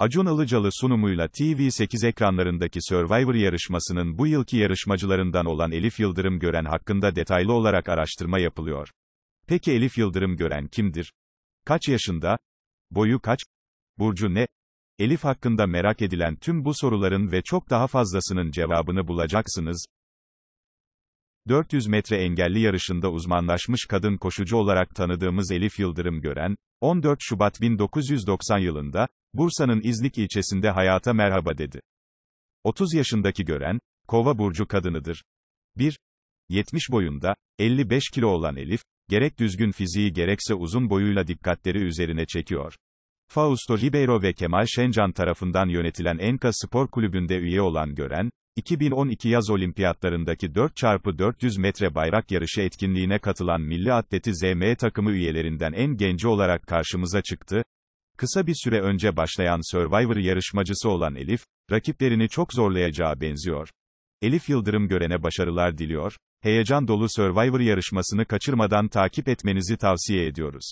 Acun Ilıcalı sunumuyla TV8 ekranlarındaki Survivor yarışmasının bu yılki yarışmacılarından olan Elif Yıldırım Gören hakkında detaylı olarak araştırma yapılıyor. Peki Elif Yıldırım Gören kimdir? Kaç yaşında? Boyu kaç? Burcu ne? Elif hakkında merak edilen tüm bu soruların ve çok daha fazlasının cevabını bulacaksınız. 400 metre engelli yarışında uzmanlaşmış kadın koşucu olarak tanıdığımız Elif Yıldırım Gören, 14 Şubat 1990 yılında, Bursa'nın İznik ilçesinde hayata merhaba dedi. 30 yaşındaki Gören, kova burcu kadınıdır. 1. 70 boyunda, 55 kilo olan Elif, gerek düzgün fiziği gerekse uzun boyuyla dikkatleri üzerine çekiyor. Fausto Ribeiro ve Kemal Şencan tarafından yönetilen Enka Spor Kulübü'nde üye olan Gören, 2012 yaz olimpiyatlarındaki 4x400 metre bayrak yarışı etkinliğine katılan milli atleti ZM takımı üyelerinden en genci olarak karşımıza çıktı. Kısa bir süre önce başlayan Survivor yarışmacısı olan Elif, rakiplerini çok zorlayacağı benziyor. Elif Yıldırım görene başarılar diliyor. Heyecan dolu Survivor yarışmasını kaçırmadan takip etmenizi tavsiye ediyoruz.